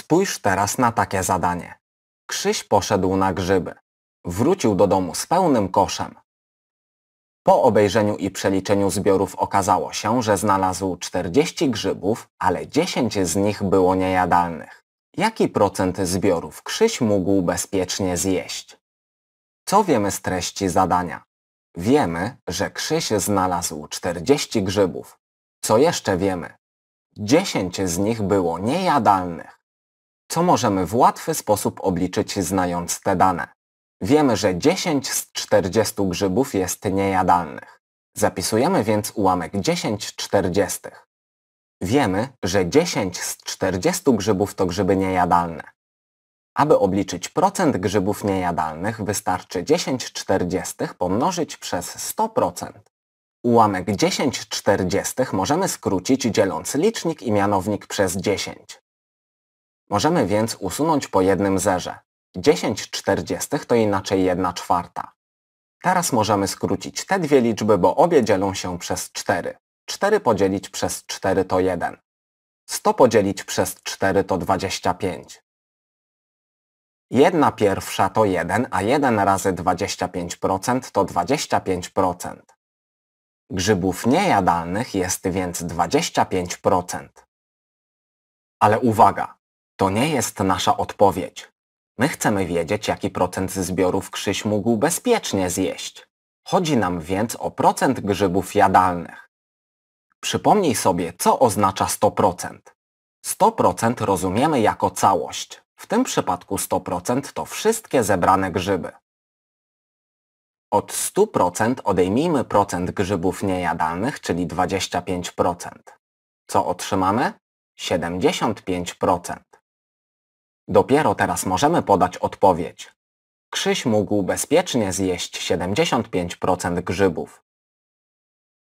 Spójrz teraz na takie zadanie. Krzyś poszedł na grzyby. Wrócił do domu z pełnym koszem. Po obejrzeniu i przeliczeniu zbiorów okazało się, że znalazł 40 grzybów, ale 10 z nich było niejadalnych. Jaki procent zbiorów Krzyś mógł bezpiecznie zjeść? Co wiemy z treści zadania? Wiemy, że Krzyś znalazł 40 grzybów. Co jeszcze wiemy? 10 z nich było niejadalnych co możemy w łatwy sposób obliczyć znając te dane. Wiemy, że 10 z 40 grzybów jest niejadalnych. Zapisujemy więc ułamek 10 czterdziestych. Wiemy, że 10 z 40 grzybów to grzyby niejadalne. Aby obliczyć procent grzybów niejadalnych wystarczy 10 czterdziestych pomnożyć przez 100%. Ułamek 10 czterdziestych możemy skrócić dzieląc licznik i mianownik przez 10. Możemy więc usunąć po jednym zerze. 10 czterdziestych to inaczej 1 czwarta. Teraz możemy skrócić te dwie liczby, bo obie dzielą się przez 4. 4 podzielić przez 4 to 1. 100 podzielić przez 4 to 25. 1 pierwsza to 1, a 1 razy 25% to 25%. Grzybów niejadalnych jest więc 25%. Ale uwaga! To nie jest nasza odpowiedź. My chcemy wiedzieć, jaki procent zbiorów Krzyś mógł bezpiecznie zjeść. Chodzi nam więc o procent grzybów jadalnych. Przypomnij sobie, co oznacza 100%. 100% rozumiemy jako całość. W tym przypadku 100% to wszystkie zebrane grzyby. Od 100% odejmijmy procent grzybów niejadalnych, czyli 25%. Co otrzymamy? 75%. Dopiero teraz możemy podać odpowiedź. Krzyś mógł bezpiecznie zjeść 75% grzybów.